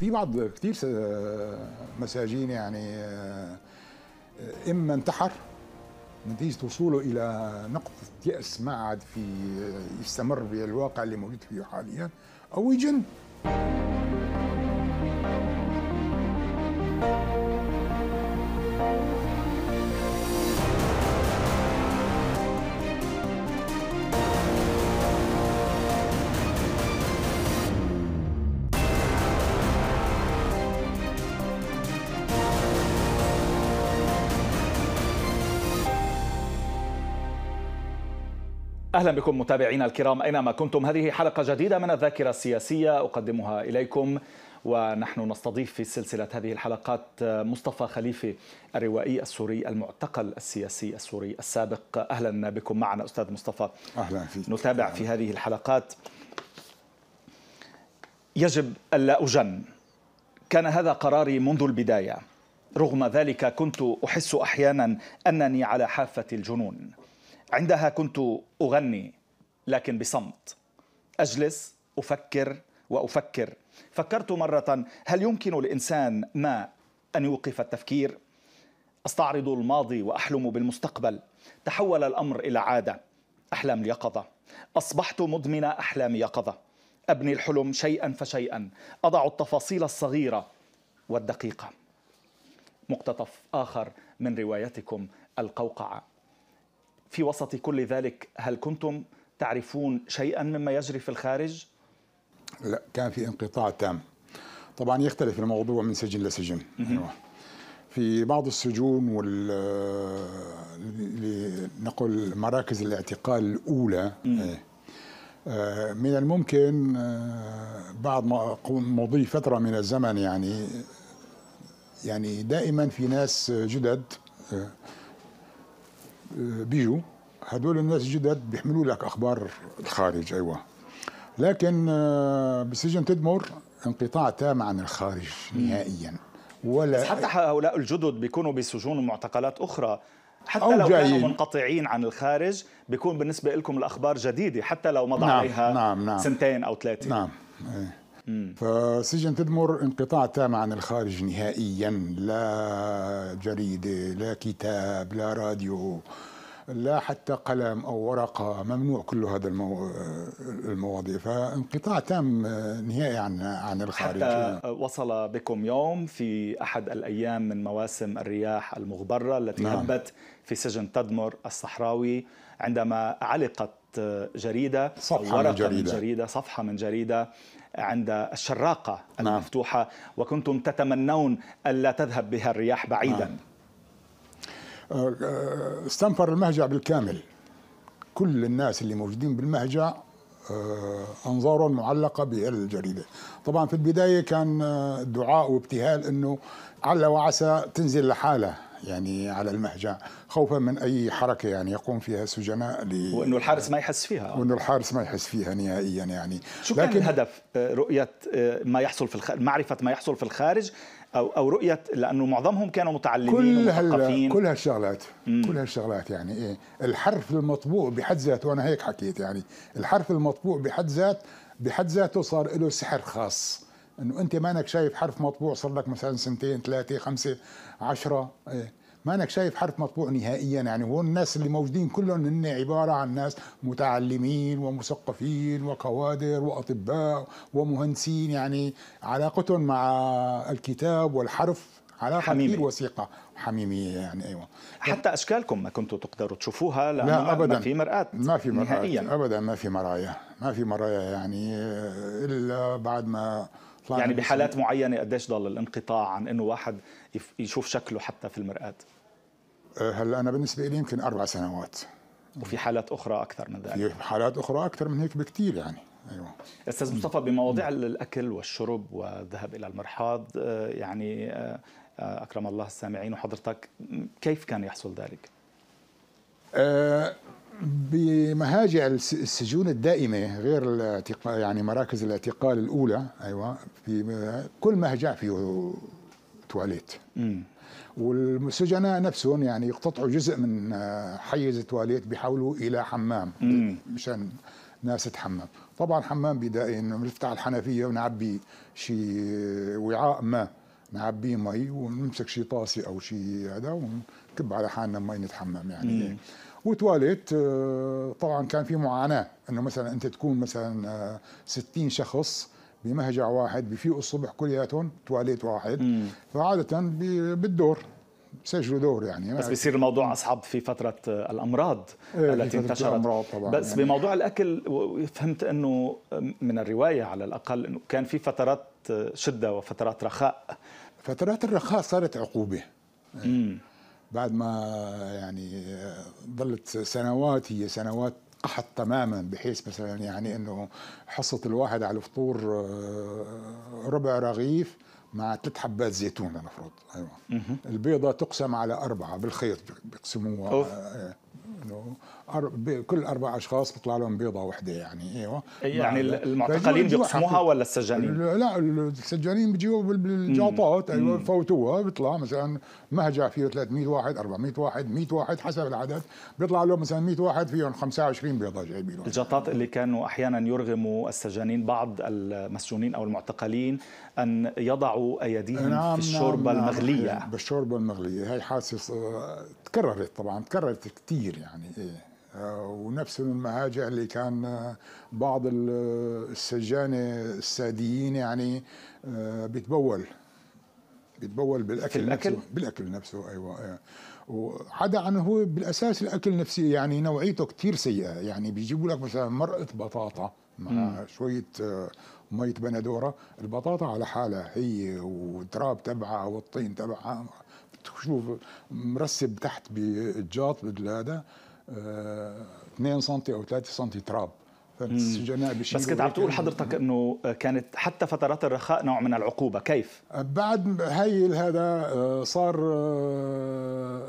في بعض كتير مساجين يعني آه، اما انتحر نتيجه وصوله الى نقطه ياس ما عاد في آه، يستمر بالواقع اللي موجود فيه حاليا او يجن أهلا بكم متابعينا الكرام أينما كنتم هذه حلقة جديدة من الذاكرة السياسية أقدمها إليكم ونحن نستضيف في سلسلة هذه الحلقات مصطفى خليفة الروائي السوري المعتقل السياسي السوري السابق أهلا بكم معنا أستاذ مصطفى أهلا فيك نتابع في هذه الحلقات يجب ألا أجن كان هذا قراري منذ البداية رغم ذلك كنت أحس أحيانا أنني على حافة الجنون عندها كنت أغني لكن بصمت أجلس أفكر وأفكر فكرت مرة هل يمكن لإنسان ما أن يوقف التفكير؟ أستعرض الماضي وأحلم بالمستقبل تحول الأمر إلى عادة أحلام اليقظه أصبحت مدمن أحلام يقظة أبني الحلم شيئا فشيئا أضع التفاصيل الصغيرة والدقيقة مقتطف آخر من روايتكم القوقعة في وسط كل ذلك هل كنتم تعرفون شيئا مما يجري في الخارج؟ لا كان في انقطاع تام طبعا يختلف الموضوع من سجن لسجن أيوة. في بعض السجون وال نقول مراكز الاعتقال الاولى إيه، آه، من الممكن آه، بعد ما مضي فتره من الزمن يعني يعني دائما في ناس جدد آه، آه، بيجوا هدول الناس الجدد بيحملوا لك اخبار الخارج ايوه لكن آه، بسجن تدمر انقطاع تام عن الخارج نهائيا ولا بس حتى هؤلاء الجدد بيكونوا بسجون ومعتقلات اخرى حتى أو لو جايين. كانوا منقطعين عن الخارج بيكون بالنسبه لكم الاخبار جديده حتى لو مضى نعم عليها نعم نعم سنتين او ثلاثه نعم ايه. فسجن تدمر انقطاع تام عن الخارج نهائيا لا جريدة لا كتاب لا راديو لا حتى قلم أو ورقة ممنوع كل هذا المو... المواضيع فانقطاع تام نهائي عن عن الخارج حتى وصل بكم يوم في أحد الأيام من مواسم الرياح المغبرة التي نعم. هبت في سجن تدمر الصحراوي عندما علقت جريدة صفحة من جريدة. من جريدة صفحة من جريدة عند الشراقة نعم. المفتوحة نعم. وكنتم تتمنون ألا تذهب بها الرياح بعيدا نعم. آه، آه، استنفر المهجع بالكامل كل الناس اللي موجودين بالمهجع آه، انظارهم معلقه بالجريده طبعا في البدايه كان دعاء وابتهال انه على وعسى تنزل لحالها يعني على المهجع خوفا من اي حركه يعني يقوم فيها السجناء ل... وانه الحارس ما يحس فيها وانه الحارس ما يحس فيها نهائيا يعني شو لكن كان الهدف آه، رؤيه آه، ما يحصل في الخارج معرفه ما يحصل في الخارج او او رؤيه لانه معظمهم كانوا متعلمين كل ومثقفين كل هالشغلات كل هالشغلات يعني إيه الحرف المطبوع بحد ذاته وانا هيك حكيت يعني الحرف المطبوع بحد ذاته بحد ذاته صار له سحر خاص انه انت مانك شايف حرف مطبوع صار لك مثلا سنتين ثلاثه خمسه عشرة إيه. مانك شايف حرف مطبوع نهائيا يعني هون الناس اللي موجودين كلهم هن عباره عن ناس متعلمين ومثقفين وكوادر واطباء ومهندسين يعني علاقتهم مع الكتاب والحرف علاقه حميمي. كثير وثيقه حميميه يعني ايوه حتى اشكالكم ما كنتوا تقدروا تشوفوها لانه لا ابدا ما في مرآة ما في مرآة نهائيا ابدا ما في مرايا ما في مرايا يعني الا بعد ما يعني بحالات معينه قديش ضل الانقطاع عن انه واحد يشوف شكله حتى في المرآة أه، هلا انا بالنسبه لي يمكن اربع سنوات وفي حالات اخرى اكثر من ذلك في حالات اخرى اكثر من هيك بكثير يعني ايوه استاذ مصطفى بمواضيع الاكل والشرب والذهاب الى المرحاض أه، يعني أه، اكرم الله السامعين وحضرتك كيف كان يحصل ذلك؟ أه بمهاجع السجون الدائمة غير الاعتقال يعني مراكز الاعتقال الأولى أيوة في كل مهجع فيه تواليت والسجناء نفسهم يعني يقتطعوا جزء من آه، حيز التواليت بيحولوا إلى حمام مشان ناس تحمم طبعا حمام بدائي انه بنفتح الحنفيه ونعبي شيء آه، وعاء ما نعبيه مي ونمسك شيء طاسه او شيء هذا ونكب على حالنا مي نتحمم يعني مم. وتواليت آه، طبعا كان في معاناه انه مثلا انت تكون مثلا 60 آه، شخص بمهجع واحد بفيقوا الصبح كلياتهم تواليت واحد مم. فعاده بالدور سجلوا دور يعني بس بيصير الموضوع اصعب في فتره آه، الامراض إيه التي انتشرت الأمراض طبعا بس يعني بموضوع الاكل فهمت انه من الروايه على الاقل انه كان في فترات شده وفترات رخاء فترات الرخاء صارت عقوبه مم. بعد ما يعني ظلت سنوات هي سنوات قحط تماما بحيث مثلا يعني انه حصه الواحد على الفطور آه، ربع رغيف مع ثلاث حبات زيتون لنفرض ايوه البيضه تقسم على اربعه بالخيط بيقسموها كل اربع اشخاص بيطلع لهم بيضه واحده يعني ايوه إيه، يعني المعتقلين بيقسموها ولا السجانين؟ لا السجانين بيجيبوا بالجاطات ايوه بفوتوها بيطلع مثلا مهجع فيه 300 واحد 400 واحد 100 واحد حسب العدد بيطلع له مثلا 100 واحد فيهم 25 بيضه جايبين الجاطات اللي كانوا احيانا يرغموا السجانين بعض المسجونين او المعتقلين ان يضعوا ايديهم نعم في الشوربه نعم, نعم. المغليه نعم بالشوربه المغليه هي حاسس تكررت طبعا تكررت كثير يعني إيه آه، ونفس المهاجع اللي كان آه، بعض آه، السجانه الساديين يعني بيتبول بيتبول بالاكل الأكل؟ نفسه بالاكل نفسه ايوه وحدا عنه هو بالاساس الاكل نفسه يعني نوعيته كثير سيئه يعني بيجيبوا لك مثلا مرقه بطاطا مع مم. شويه ميه بندوره البطاطا على حالها هي والتراب تبعها والطين تبعها بتشوف مرسب تحت بالجاط هذا 2 سم او 3 سم تراب بس كنت عم تقول حضرتك انه آه، كانت حتى فترات الرخاء نوع من العقوبه كيف بعد هي هذا آه، صار آه،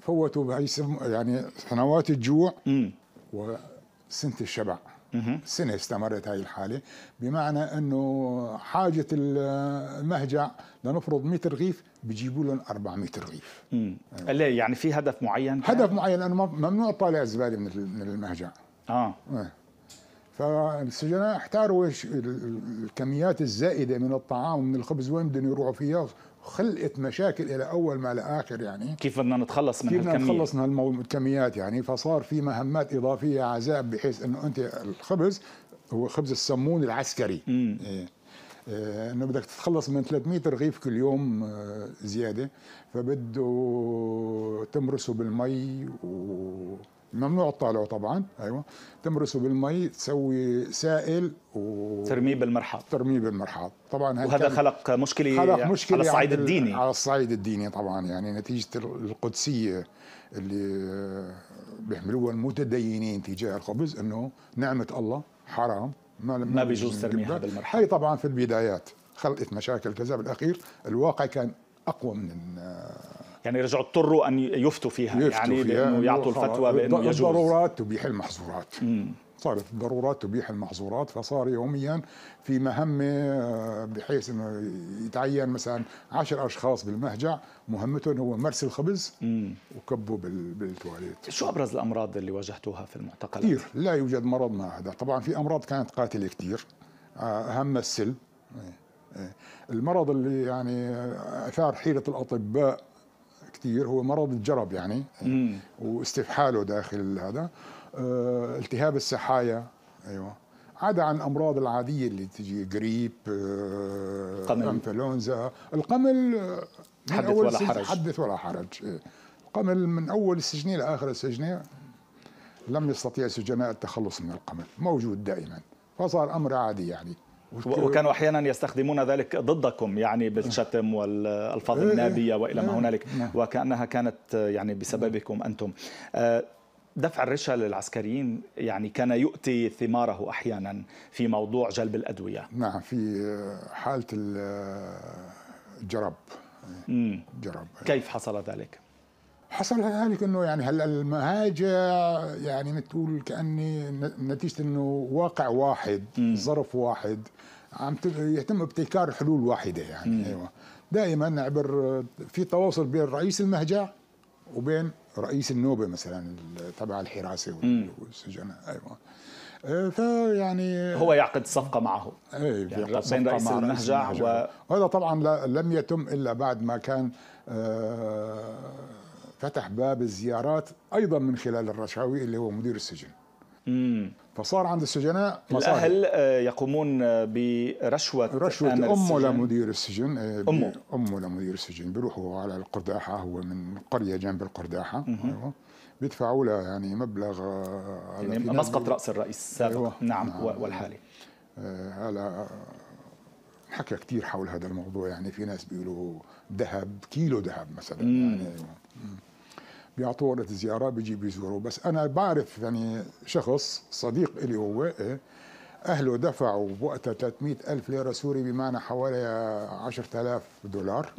فوتوا بهي يعني سنوات الجوع مم. وسنه الشبع مم. سنه استمرت هاي الحاله بمعنى انه حاجه المهجع لنفرض 100 رغيف بجيبوا لهم 400 رغيف امم ليه يعني في هدف معين هدف معين انا ممنوع اطالع الزباله من من المهجع اه ايه فالسجناء احتاروا ايش الكميات الزائده من الطعام ومن الخبز وين بدهم يروحوا فيها خلقت مشاكل الى اول ما لاخر يعني كيف بدنا نتخلص من كيف بدنا نتخلص من هالكميات يعني فصار في مهمات اضافيه عذاب بحيث انه انت الخبز هو خبز السمون العسكري امم إيه آه، انه بدك تتخلص من 300 رغيف كل يوم آه، زياده فبده تمرسه بالمي و ممنوع طبعا ايوه تمرسه بالمي تسوي سائل و ترميه بالمرحاض ترميه بالمرحاض طبعا وهذا خلق مشكله خلق مشكله على الصعيد الديني على الصعيد الديني طبعا يعني نتيجه القدسيه اللي بيحملوها المتدينين تجاه الخبز انه نعمه الله حرام ما, ما بيجوز ترميها بالمرحله هي طبعا في البدايات خلقت مشاكل كذا بالاخير الواقع كان اقوى من يعني رجعوا اضطروا ان يفتوا فيها يفتوا يعني فيها بانه يعطوا الفتوى بانه يجوز ضرورات وبيحل محظورات صارت الضرورات تبيح المحظورات فصار يوميا في مهمة آه، بحيث أنه يتعين مثلا عشر أشخاص بالمهجع مهمتهم هو مرس الخبز وكبه بالتواليت شو أبرز الأمراض اللي واجهتوها في المعتقلات؟ كثير لا يوجد مرض ما هذا طبعا في أمراض كانت قاتلة كثير آه، أهم السل إيه، إيه. المرض اللي يعني أثار حيرة الأطباء كثير هو مرض الجرب يعني إيه، مم. واستفحاله داخل هذا آه، التهاب السحايا ايوه عدا عن الامراض العاديه اللي تجي جريب آه، قمل انفلونزا القمل آه، حدث ولا حرج حدث ولا حرج إيه. القمل من اول السجن لاخر السجن لم يستطيع السجناء التخلص من القمل موجود دائما فصار امر عادي يعني وكانوا احيانا يستخدمون ذلك ضدكم يعني بالشتم والالفاظ إيه. النابيه والى ما إيه. هنالك نعم. وكانها كانت يعني بسببكم انتم دفع الرشا للعسكريين يعني كان يؤتي ثماره احيانا في موضوع جلب الادويه نعم في حاله الجرب جرب كيف حصل ذلك؟ حصل ذلك انه يعني هلا المهاجة يعني بتقول كاني نتيجه انه واقع واحد مم. ظرف واحد عم يتم ابتكار حلول واحده يعني مم. ايوه دائما عبر في تواصل بين رئيس المهجع وبين رئيس النوبه مثلا تبع الحراسه والسجناء ايوه آه، فيعني هو يعقد صفقه معه ايه يعني حسين رئيس المهجع و... وهذا طبعا لم يتم الا بعد ما كان آه، فتح باب الزيارات ايضا من خلال الرشاوي اللي هو مدير السجن مم. فصار عند السجناء مصاري. الاهل آه، يقومون آه، برشوه رشوه امه لمدير السجن آه، امه امه لمدير السجن بيروحوا على القرداحه هو من قريه جنب القرداحه ايوه بيدفعوا له يعني مبلغ يعني مسقط راس الرئيس السابق أيوة. نعم, نعم والحالي هلا حكى كثير حول هذا الموضوع يعني في ناس بيقولوا ذهب كيلو ذهب مثلا مم. يعني بيعطوه ورقه زياره بيجي بيزوره بس انا بعرف يعني شخص صديق الي هو إيه، اهله دفعوا بوقتها 300 الف ليره سوري بمعنى حوالي 10000 دولار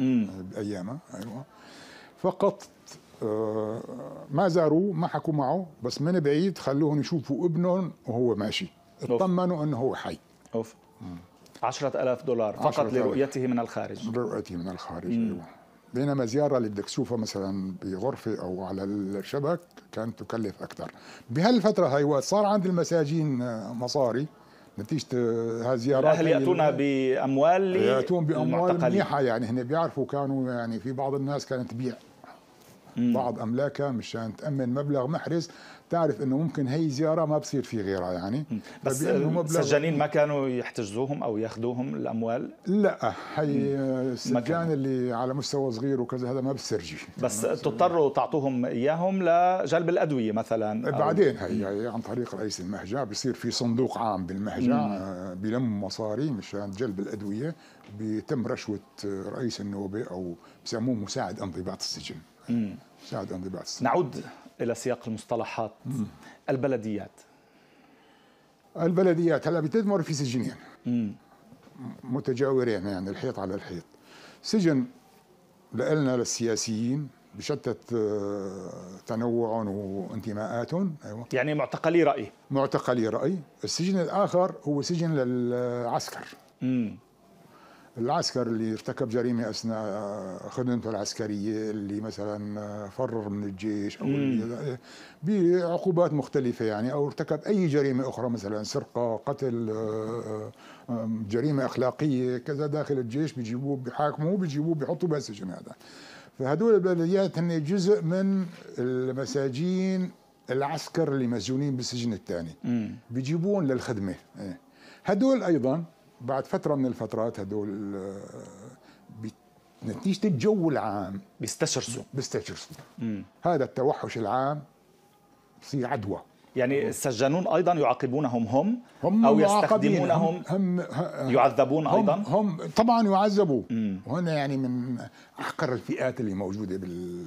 بايامها ايوه فقط آه، ما زاروه ما حكوا معه بس من بعيد خلوهم يشوفوا ابنهم وهو ماشي اطمنوا انه هو حي اوف 10000 دولار فقط لرؤيته من الخارج لرؤيته من الخارج ايوه بينما زياره بدك تشوفها مثلا بغرفه او على الشبك كانت تكلف اكثر بهالفتره هاي وقت صار عند المساجين مصاري نتيجه هالزيارات الاهل ياتون باموال ياتون باموال منيحه يعني هن بيعرفوا كانوا يعني في بعض الناس كانت تبيع بعض املاكها مشان تامن مبلغ محرز بتعرف انه ممكن هي زياره ما بصير في غيرها يعني بس السجانين ما كانوا يحتجزوهم او ياخذوهم الاموال لا هي السجان اللي على مستوى صغير وكذا هذا ما بسرجي بس يعني تضطروا تعطوهم اياهم لجلب الادويه مثلا بعدين هي, عن طريق رئيس المهجع بصير في صندوق عام بالمهجع آه، بلم مصاري مشان جلب الادويه بيتم رشوه آه، رئيس النوبه او بسموه مساعد انضباط السجن مم. مساعد انضباط السجن نعود إلى سياق المصطلحات البلديات البلديات هلا بتدمر في سجنين متجاورين يعني الحيط على الحيط سجن لنا للسياسيين بشتى آه، تنوعهم وانتماءاتهم أيوة. يعني معتقلي رأي معتقلي رأي السجن الآخر هو سجن للعسكر مم. العسكر اللي ارتكب جريمه اثناء آه، خدمته العسكريه اللي مثلا آه، فرر من الجيش او بعقوبات مختلفه يعني او ارتكب اي جريمه اخرى مثلا سرقه قتل آه، جريمه اخلاقيه كذا داخل الجيش بيجيبوه بيحاكموه بيجيبوه بيحطوه بالسجن هذا فهدول البلديات هن جزء من المساجين العسكر اللي مسجونين بالسجن الثاني بيجيبون للخدمه إيه. هدول ايضا بعد فتره من الفترات هدول آه، نتيجه الجو العام بيستشرسوا بيستشرسوا هذا التوحش العام بصير عدوى يعني السجانون ايضا يعاقبونهم هم, هم او يستخدمونهم هم, هم آه، آه، يعذبون هم ايضا هم طبعا يعذبوا وهنا يعني من احقر الفئات اللي موجوده بال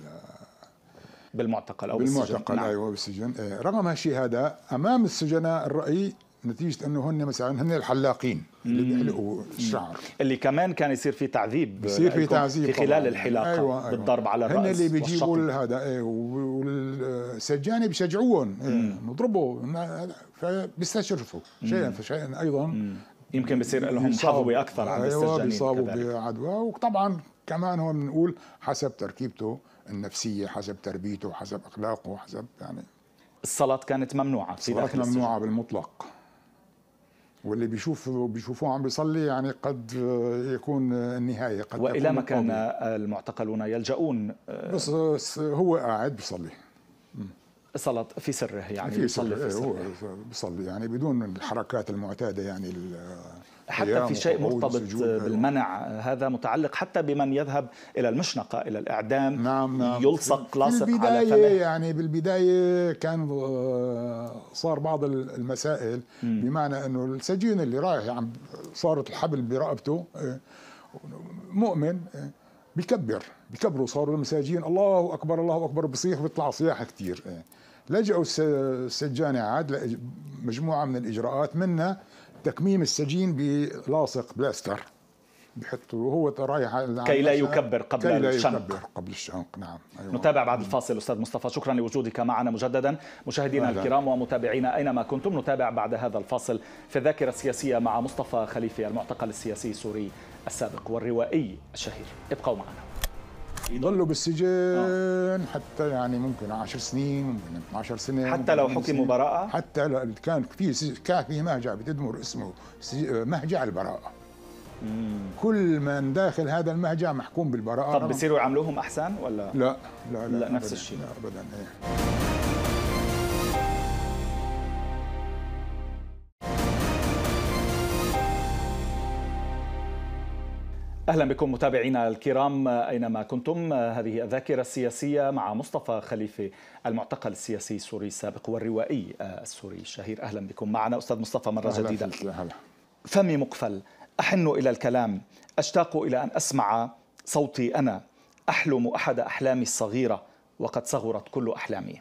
بالمعتقل او بالمعتقل بالسجن. نعم. ايوه بالسجن رغم هالشيء هذا امام السجناء الراي نتيجه انه هن مثلا هن الحلاقين اللي بيحلقوا الشعر اللي كمان كان يصير في تعذيب بصير في تعذيب في خلال طبعاً. الحلاقه أيوة أيوة. بالضرب على الراس هن اللي بيجيبوا هذا إيه، والسجان بشجعوهم بيشجعوهم إيه، نضربوا فبيستشرفوا شيئا فشيئا ايضا مم. يمكن بصير لهم حظوه اكثر على ايوه بيصابوا بعدوى وطبعا كمان هون بنقول حسب تركيبته النفسيه حسب تربيته حسب اخلاقه حسب يعني الصلاه كانت ممنوعه في الصلاة داخل ممنوعه السجن. بالمطلق واللي بيشوف بيشوفوه عم بيصلي يعني قد يكون النهايه قد والى ما كان المعتقلون يلجؤون آه، بس هو قاعد بيصلي صلاة في سره يعني في سره, في إيه، سره. هو بيصلي يعني بدون الحركات المعتاده يعني حتى في شيء مرتبط بالمنع هذا متعلق حتى بمن يذهب الى المشنقه الى الاعدام نعم نعم يلصق لاصق على فمه يعني بالبدايه كان آه، صار بعض المسائل م. بمعنى انه السجين اللي رايح يعني صارت الحبل برقبته آه، مؤمن آه، بكبر بكبروا صاروا المساجين الله اكبر الله اكبر بصيح بيطلع صياح كثير لجأوا السجانة عاد مجموعة من الإجراءات منها تكميم السجين بلاصق بلاستر بحطوا وهو رايح كي لا يكبر قبل كي لا الشنق يكبر قبل الشنق نعم أيوة. نتابع بعد الفاصل استاذ مصطفى شكرا لوجودك معنا مجددا مشاهدينا أهلا. الكرام ومتابعينا اينما كنتم نتابع بعد هذا الفاصل في الذاكره السياسيه مع مصطفى خليفه المعتقل السياسي السوري السابق والروائي الشهير ابقوا معنا يضلوا بالسجن آه. حتى يعني ممكن 10 سنين ممكن 12 سنه حتى لو حكموا براءه حتى لو كان في كان في مهجع بتدمر اسمه مهجع البراءه مم. كل من داخل هذا المهجع محكوم بالبراءه طب بصيروا يعاملوهم احسن ولا لا لا لا, لا نفس الشيء لا ابدا إيه. اهلا بكم متابعينا الكرام اينما كنتم هذه الذاكره السياسيه مع مصطفى خليفه المعتقل السياسي السوري السابق والروائي السوري الشهير اهلا بكم معنا استاذ مصطفى مره أهلا جديده أهلا. فمي مقفل احن الى الكلام اشتاق الى ان اسمع صوتي انا احلم احد احلامي الصغيره وقد صغرت كل احلامي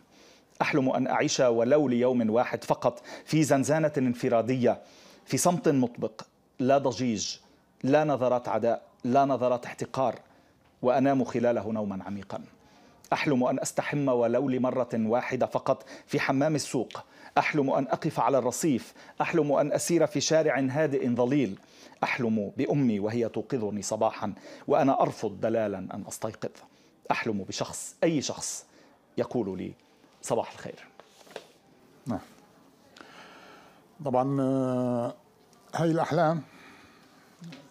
احلم ان اعيش ولو ليوم واحد فقط في زنزانه انفراديه في صمت مطبق لا ضجيج لا نظرات عداء لا نظرات احتقار وأنام خلاله نوما عميقا أحلم أن أستحم ولو لمرة واحدة فقط في حمام السوق أحلم أن أقف على الرصيف أحلم أن أسير في شارع هادئ ظليل أحلم بأمي وهي توقظني صباحا وأنا أرفض دلالا أن أستيقظ أحلم بشخص أي شخص يقول لي صباح الخير نعم طبعا هاي آه، الأحلام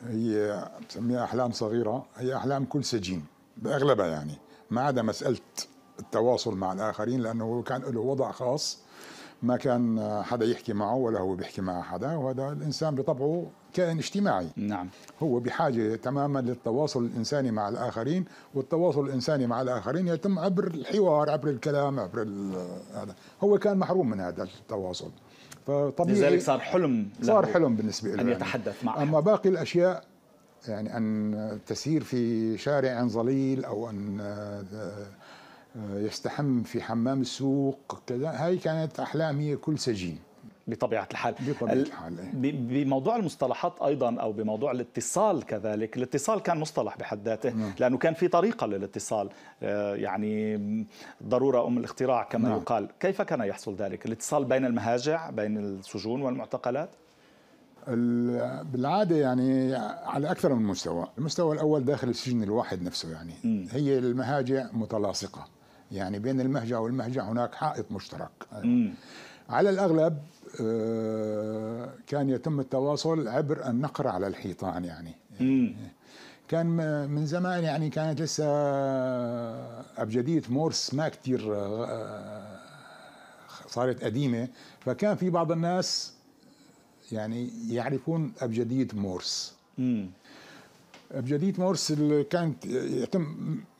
هي بسميها احلام صغيره هي احلام كل سجين باغلبها يعني ما عدا مساله التواصل مع الاخرين لانه كان له وضع خاص ما كان حدا يحكي معه ولا هو بيحكي مع حدا وهذا الانسان بطبعه كائن اجتماعي نعم هو بحاجه تماما للتواصل الانساني مع الاخرين والتواصل الانساني مع الاخرين يتم عبر الحوار عبر الكلام عبر هذا هو كان محروم من هذا التواصل فطبيعي لذلك صار حلم صار حلم بالنسبة له أن يتحدث معه أما باقي الأشياء يعني أن تسير في شارع ظليل أو أن آه، آه، يستحم في حمام السوق كذا هاي كانت أحلامي كل سجين بطبيعه الحال بطبيعه الحال إيه. بموضوع المصطلحات ايضا او بموضوع الاتصال كذلك الاتصال كان مصطلح بحد ذاته نعم. لانه كان في طريقه للاتصال آه، يعني ضروره ام الاختراع كما نعم. يقال كيف كان يحصل ذلك الاتصال بين المهاجع بين السجون والمعتقلات بالعاده يعني على اكثر من مستوى، المستوى الاول داخل السجن الواحد نفسه يعني م. هي المهاجع متلاصقه يعني بين المهجع والمهجع هناك حائط مشترك م. على الاغلب آه، كان يتم التواصل عبر النقر على الحيطان يعني كان من زمان يعني كانت لسه ابجديه مورس ما كثير آه، آه، صارت قديمه فكان في بعض الناس يعني يعرفون ابجديه مورس مم. بجديد مورس كانت يتم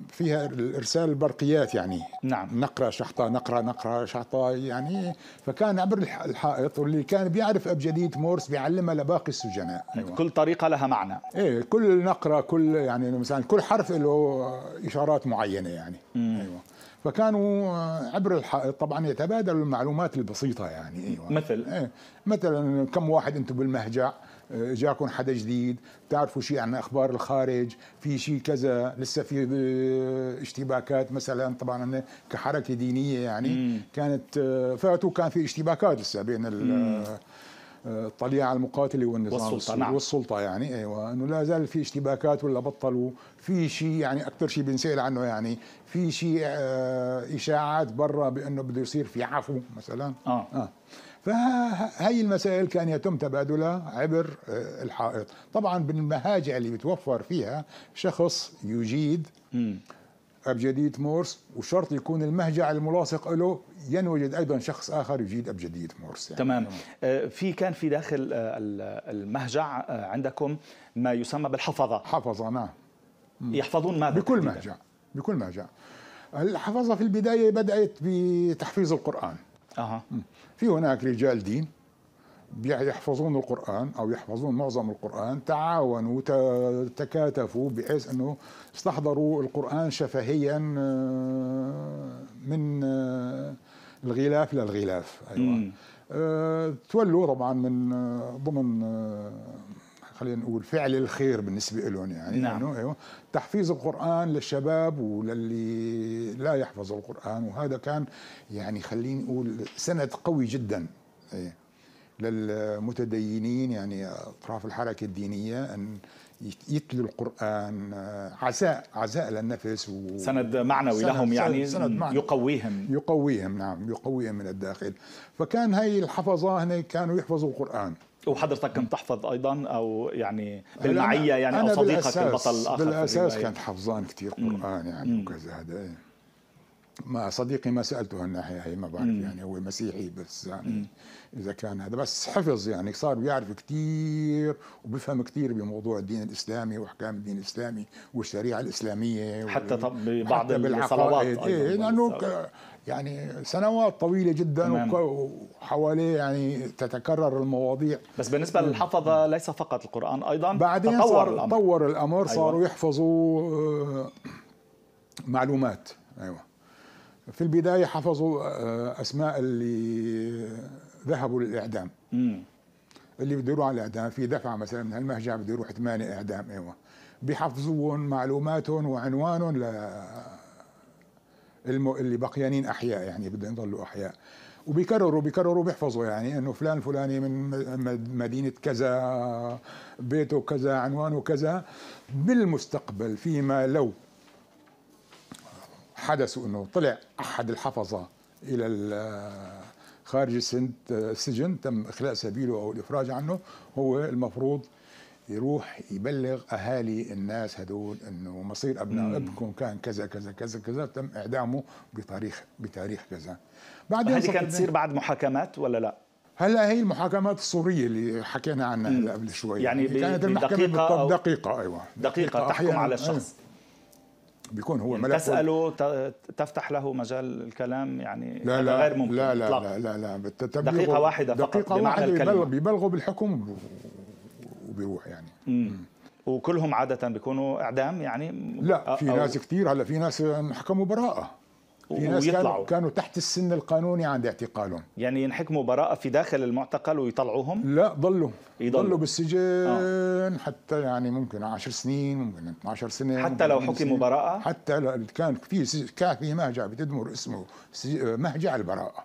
فيها ارسال البرقيات يعني نعم نقره شحطه نقره نقره شحطه يعني فكان عبر الحائط واللي كان بيعرف ابجديه مورس بيعلمها لباقي السجناء أيوة. أيوة. كل طريقه لها معنى ايه كل نقره كل يعني مثلا كل حرف له اشارات معينه يعني ايوه فكانوا عبر الحائط طبعا يتبادلوا المعلومات البسيطه يعني ايوه مثل ايه مثلا كم واحد انتم بالمهجع جاكم حدا جديد بتعرفوا شيء عن اخبار الخارج في شيء كذا لسه في آه، اشتباكات مثلا طبعا كحركه دينيه يعني مم. كانت آه، فاتوا كان في اشتباكات لسه بين آه، الطليعه المقاتله والنظام والسلطه نعم. والسلطه يعني ايوه انه لا زال في اشتباكات ولا بطلوا في شيء يعني اكثر شيء بنسال عنه يعني في شيء اشاعات برا بانه بده يصير في عفو مثلا اه, آه. فهي المسائل كان يتم تبادلها عبر آه، الحائط طبعا بالمهاجع اللي بتوفر فيها شخص يجيد أبجدية مورس وشرط يكون المهجع الملاصق له ينوجد أيضا شخص آخر يجيد أبجدية مورس يعني تمام آه، في كان في داخل آه، المهجع عندكم ما يسمى بالحفظة حفظة نعم يحفظون ماذا بكل مهجع بكل مهجع الحفظة في البداية بدأت بتحفيظ القرآن أه. في هناك رجال دين يحفظون القرآن أو يحفظون معظم القرآن تعاونوا تكاتفوا بحيث أنه استحضروا القرآن شفهيا آه، من آه، الغلاف للغلاف أيوة. آه، تولوا طبعا من ضمن خلينا نقول فعل الخير بالنسبه لهم يعني نعم. انه ايوه تحفيظ القران للشباب وللي لا يحفظ القران وهذا كان يعني خلينا نقول سند قوي جدا إيه للمتدينين يعني اطراف الحركه الدينيه ان يتلوا القران آه، عزاء عزاء للنفس و... سند معنوي سند لهم يعني سند معنوي يقويهم يقويهم نعم يقويهم من الداخل فكان هاي الحفظه هنا كانوا يحفظوا القران وحضرتك كنت تحفظ ايضا او يعني بالمعيه يعني او صديقك البطل الاخر بالاساس كنت حفظان كثير قران يعني وكذا هذا إيه. ما صديقي ما سالته الناحيه هي ما بعرف يعني هو مسيحي بس يعني مم. اذا كان هذا بس حفظ يعني صار بيعرف كثير وبفهم كثير بموضوع الدين الاسلامي واحكام الدين الاسلامي والشريعه الاسلاميه حتى ببعض الصلوات إيه لانه يعني سنوات طويله جدا وحواليه يعني تتكرر المواضيع بس بالنسبه للحفظه ليس فقط القران ايضا بعدين تطور صار الامر تطور الامر صاروا أيوة. يحفظوا آه، معلومات ايوه في البداية حفظوا آه، أسماء اللي ذهبوا للإعدام اللي بيدوروا على الإعدام في دفعة مثلا من هالمهجع يروح ثمانية إعدام أيوة بحفظون معلوماتهم وعنوانهم ل الم... اللي بقيانين أحياء يعني بدهم يضلوا أحياء وبيكرروا بيكرروا بيحفظوا يعني انه فلان فلاني من مدينه كذا بيته كذا عنوانه كذا بالمستقبل فيما لو حدث انه طلع احد الحفظه الى آه، خارج آه، السجن تم اخلاء سبيله او الافراج عنه هو المفروض يروح يبلغ اهالي الناس هذول انه مصير ابناء ابكم كان كذا كذا كذا كذا تم اعدامه بتاريخ بتاريخ كذا بعدين هذه كانت تصير بعد محاكمات ولا لا؟ هلا هي المحاكمات الصوريه اللي حكينا عنها هلا قبل شوي يعني, يعني كانت المحكمه دقيقه دقيقه ايوه دقيقه, دقيقة تحكم على أيوة. الشخص بيكون هو يعني ملك تساله تفتح له مجال الكلام يعني لا لا غير ممكن لا لا, لا لا لا لا دقيقه واحده فقط دقيقه واحده بيبلغ بيبلغوا بالحكم وبيروح يعني مم. وكلهم عاده بيكونوا اعدام يعني لا في ناس كثير هلا في ناس انحكموا براءه في ناس ويطلعوا كانوا, كانوا تحت السن القانوني عند اعتقالهم يعني ينحكموا براءة في داخل المعتقل ويطلعوهم؟ لا ضلوا يضلوا آه. بالسجن آه. حتى يعني ممكن 10 سنين ممكن 12 سنة حتى لو حكموا براءة؟ حتى كان في كان في مهجع بتدمر اسمه مهجع البراءة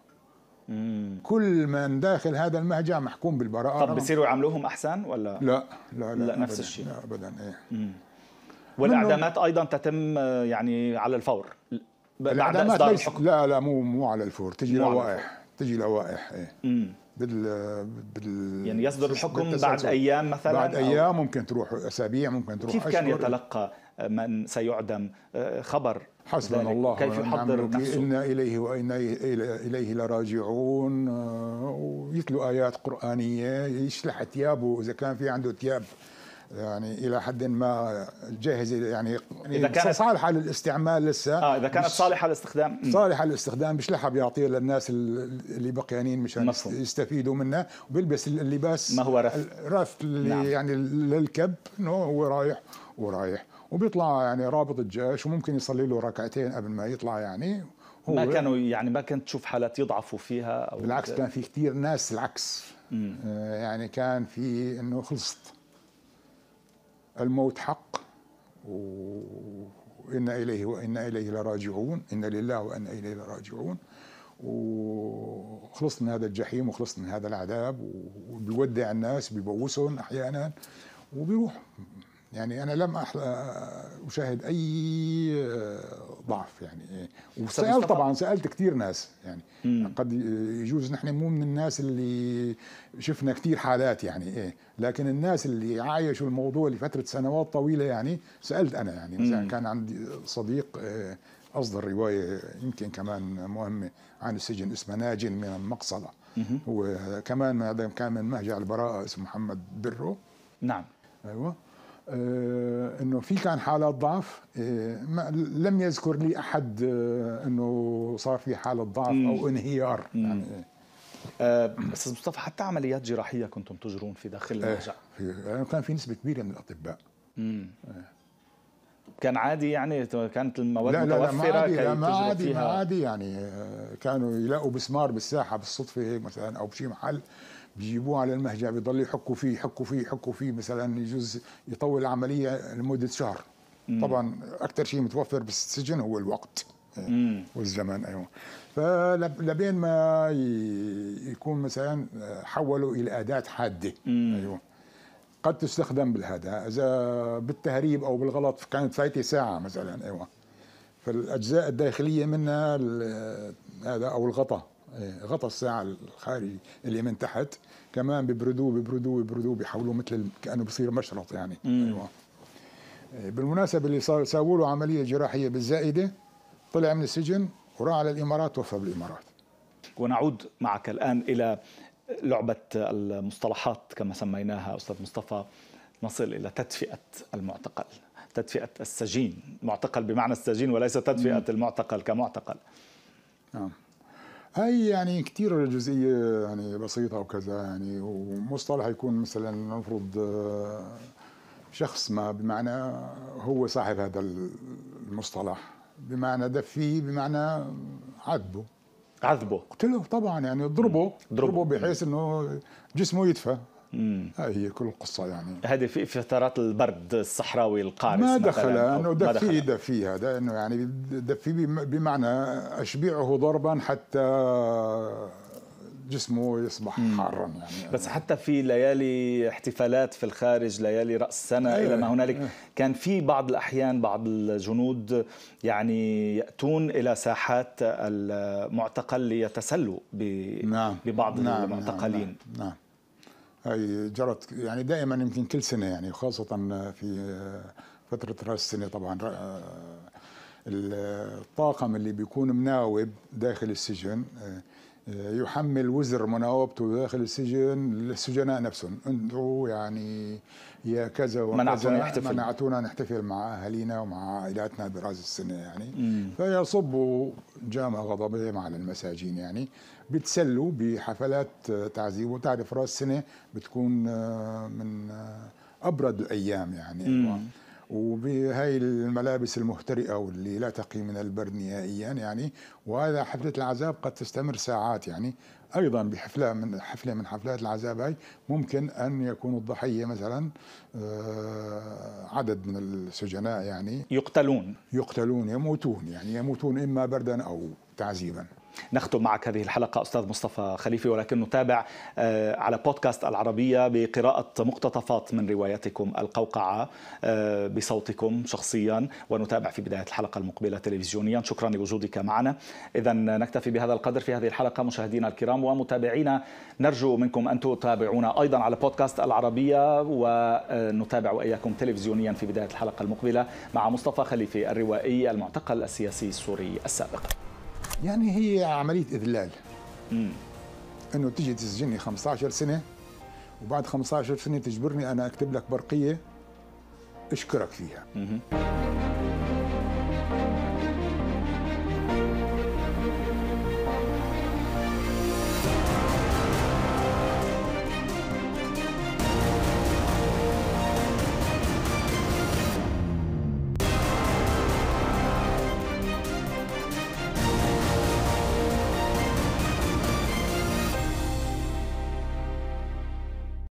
مم. كل من داخل هذا المهجع محكوم بالبراءة طب بصيروا يعاملوهم أحسن ولا؟ لا لا لا, لا نفس الشيء لا أبدا إيه مم. والإعدامات أيضا تتم آه، يعني على الفور بعد الاعدامات ليس لا لا مو مو على الفور تجي لوائح تجي لوائح ايه بال بال يعني يصدر الحكم بعد ايام مثلا بعد ايام ممكن تروح اسابيع ممكن تروح كيف كان يتلقى من سيعدم آه، خبر حسبنا الله كيف يحضر نفسه انا اليه وانا اليه لراجعون آه، ويتلو ايات قرانيه يشلح ثيابه اذا كان في عنده ثياب يعني الى حد ما جاهزه يعني, يعني اذا كانت صالحه للاستعمال لسه اه اذا كانت صالحه للاستخدام صالحه للاستخدام مش لحب يعطيه للناس اللي بقيانين مشان يستفيدوا منه وبيلبس اللباس ما هو رف رف نعم. يعني للكب انه هو رايح ورايح وبيطلع يعني رابط الجيش وممكن يصلي له ركعتين قبل ما يطلع يعني هو ما كانوا يعني ما كنت تشوف حالات يضعفوا فيها او بالعكس كان في كثير ناس العكس مم. آه، يعني كان في انه خلصت الموت حق وإنا إليه وإنا إليه لراجعون إن لله وإنا إليه لراجعون وخلصنا من هذا الجحيم وخلصنا من هذا العذاب وبيودع الناس بيبوسهم أحيانا وبيروح يعني أنا لم أشاهد أي ضعف يعني إيه طبعا سألت كثير ناس يعني مم. قد يجوز نحن مو من الناس اللي شفنا كثير حالات يعني إيه لكن الناس اللي عايشوا الموضوع لفترة سنوات طويلة يعني سألت أنا يعني مثلا كان عندي صديق إيه، أصدر رواية يمكن كمان مهمة عن السجن اسمها ناج من المقصلة هو كمان كان من مهجع البراءة اسمه محمد برو نعم أيوة آه، انه في كان حالات ضعف آه، لم يذكر لي احد آه، انه صار في حاله ضعف او انهيار يعني استاذ مصطفى حتى عمليات جراحيه كنتم تجرون في داخل إيه، المرجع يعني كان في نسبه كبيره من الاطباء إيه. كان عادي يعني كانت المواد لا متوفره لا لا ما عادي لا ما عادي ما عادي يعني كانوا يلاقوا مسمار بالساحه بالصدفه مثلا او بشي محل بيجيبوه على المهجع بيضلوا يحكوا فيه يحكوا فيه يحكوا فيه مثلا يجوز يطول العمليه لمده شهر مم. طبعا اكثر شيء متوفر بالسجن هو الوقت مم. والزمن ايوه فلبين ما يكون مثلا حولوا الى اداه حاده مم. ايوه قد تستخدم بالهذا اذا بالتهريب او بالغلط كانت فايته ساعه مثلا ايوه فالاجزاء الداخليه منها هذا او الغطاء غطى الساعة الخارجي اللي من تحت كمان ببردوه ببردوه ببردوه بيحولوه مثل كأنه بصير مشرط يعني أيوة. آه، بالمناسبة اللي صار سووا له عملية جراحية بالزائدة طلع من السجن وراح على الإمارات توفى بالإمارات ونعود معك الآن إلى لعبة المصطلحات كما سميناها أستاذ مصطفى نصل إلى تدفئة المعتقل تدفئة السجين معتقل بمعنى السجين وليس تدفئة مم. المعتقل كمعتقل نعم آه. هاي يعني كثير جزئية يعني بسيطة وكذا يعني ومصطلح يكون مثلا نفرض آه، شخص ما بمعنى هو صاحب هذا المصطلح بمعنى دفيه بمعنى عذبه عذبه قتله طبعا يعني اضربه اضربه بحيث انه جسمه يدفى هي كل القصة يعني هذه في فترات البرد الصحراوي القارس ما دخل أنه دفي دفي هذا أنه يعني دفي بمعنى أشبعه ضربا حتى جسمه يصبح مم. حارا يعني بس حتى في ليالي احتفالات في الخارج ليالي راس سنه أيه الى أيوة. ما هنالك أيه كان في بعض الاحيان بعض الجنود يعني ياتون الى ساحات المعتقل ليتسلوا نعم ببعض نعم،, نعم المعتقلين نعم, نعم, نعم هاي جرت يعني دائما يمكن كل سنه يعني خاصه في فتره راس السنه طبعا آه، الطاقم اللي بيكون مناوب داخل السجن آه، يحمل وزر مناوبته داخل السجن للسجناء نفسهم انتوا يعني يا كذا وكذا منعتونا نحتفل منعتونا نحتفل مع اهالينا ومع عائلاتنا براس السنه يعني فيصبوا جام غضبهم على المساجين يعني بتسلوا بحفلات تعذيب وتعرف راس السنه بتكون آه، من آه، ابرد الايام يعني مم. وبهاي الملابس المهترئه واللي لا تقي من البرد نهائيا يعني وهذا حفله العذاب قد تستمر ساعات يعني ايضا بحفله من حفله من حفلات العذاب هاي ممكن ان يكون الضحيه مثلا آه، عدد من السجناء يعني يقتلون يقتلون يموتون يعني يموتون اما بردا او تعذيبا نختم معك هذه الحلقة أستاذ مصطفى خليفي ولكن نتابع آه، على بودكاست العربية بقراءة مقتطفات من روايتكم القوقعة آه، بصوتكم شخصيا ونتابع في بداية الحلقة المقبلة تلفزيونيا شكرا لوجودك معنا إذا نكتفي بهذا القدر في هذه الحلقة مشاهدينا الكرام ومتابعينا نرجو منكم أن تتابعونا أيضا على بودكاست العربية ونتابع وإياكم تلفزيونيا في بداية الحلقة المقبلة مع مصطفى خليفي الروائي المعتقل السياسي السوري السابق يعني هي عمليه اذلال مم. انه تجي تسجني 15 سنه وبعد 15 سنه تجبرني انا اكتب لك برقيه اشكرك فيها مم.